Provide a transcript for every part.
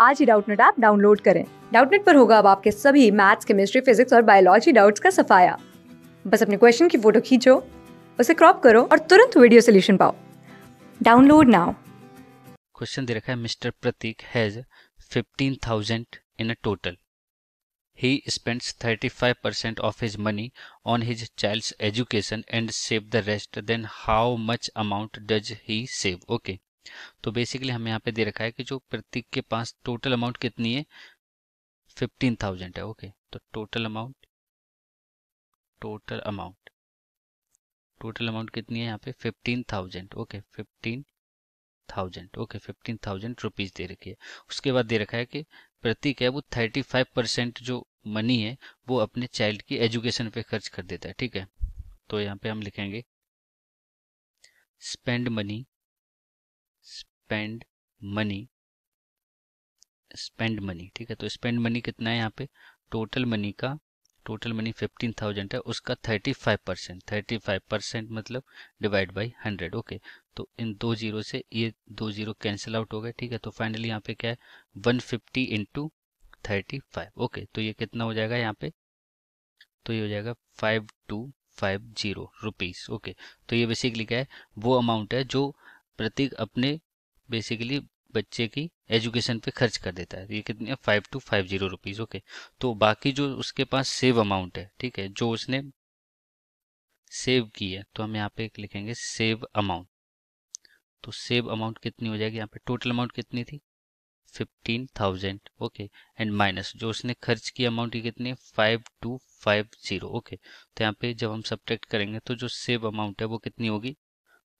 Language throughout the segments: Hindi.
आज ही डाउटनेट ऐप डाउनलोड करें डाउटनेट पर होगा अब आपके सभी मैथ्स केमिस्ट्री फिजिक्स और बायोलॉजी डाउट्स का सफाया बस अपने क्वेश्चन की फोटो खींचो उसे क्रॉप करो और तुरंत वीडियो सोल्यूशन पाओ डाउनलोड नाउ क्वेश्चन दे रखा है mister Pratik has 15000 in a total he spends 35% percent of his money on his child's education and save the rest then how much amount does he save okay तो बेसिकली हमें यहाँ पे दे रखा है कि जो प्रतीक के पास टोटल अमाउंट कितनी है फिफ्टीन थाउजेंड है ओके तो total amount total amount total amount कितनी है यहाँ पे fifteen thousand okay fifteen thousand okay fifteen thousand rupees दे रखी है उसके बाद दे रखा है कि प्रतीक है वो थर्टी फाइव परसेंट जो मनी है वो अपने चाइल्ड की एजुकेशन पे खर्च कर देता है ठीक है तो यहाँ पे हम लिखेंगे spend money spend money spend money ठीक है तो स्पेंड मनी कितना है यहाँ पे टोटल मनी का टोटल मनी फिफ्टीन थाउजेंड है उसका thirty five percent thirty five percent मतलब डिवाइड बाई हंड्रेड ओके तो इन दो जीरो से ये दो जीरो कैंसिल आउट हो गए ठीक है तो फाइनली यहाँ पे क्या है one fifty into thirty five okay तो ये कितना हो जाएगा यहाँ पे तो ये हो जाएगा five two five zero rupees okay तो ये बेसिकली क्या है वो अमाउंट है जो प्रतीक अपने बेसिकली बच्चे की एजुकेशन पे खर्च कर देता है तो ये कितने है five two five zero rupees okay तो बाकी जो उसके पास सेव अमाउंट है ठीक है जो उसने सेव की है तो हम यहाँ पे लिखेंगे सेव अमाउंट तो सेव अमाउंट कितनी हो जाएगी यहाँ पे टोटल अमाउंट कितनी थी fifteen thousand okay and minus जो उसने खर्च की अमाउंट ये कितनी five two five zero okay तो यहाँ पे जब हम सब्ट्रैक्ट करेंगे तो जो सेव अमाउंट है वो कितनी होगी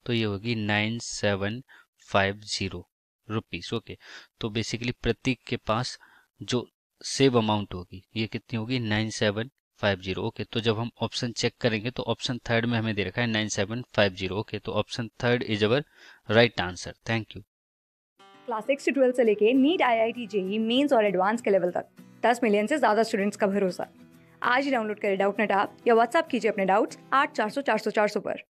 तो ये होगी nine seven five zero rupees okay तो बेसिकली प्रतीक के पास जो सेव अमाउंट होगी ये कितनी होगी nine seven five zero okay तो जब हम ऑप्शन चेक करेंगे तो ऑप्शन थर्ड में हमें दे रखा है nine seven five zero okay तो option third is our right answer thank you class six से ट्वेल्थ से लेके NEET I I T JEE mains और एडवांस के लेवल तक दस मिलियन से ज्यादा स्टूडेंट्स का भरोसा आज ही डाउनलोड करें डाउट नेट ऐप या व्हाट्सअप कीजिए अपने डाउट्स आठ चार सौ चार सौ चार सौ पर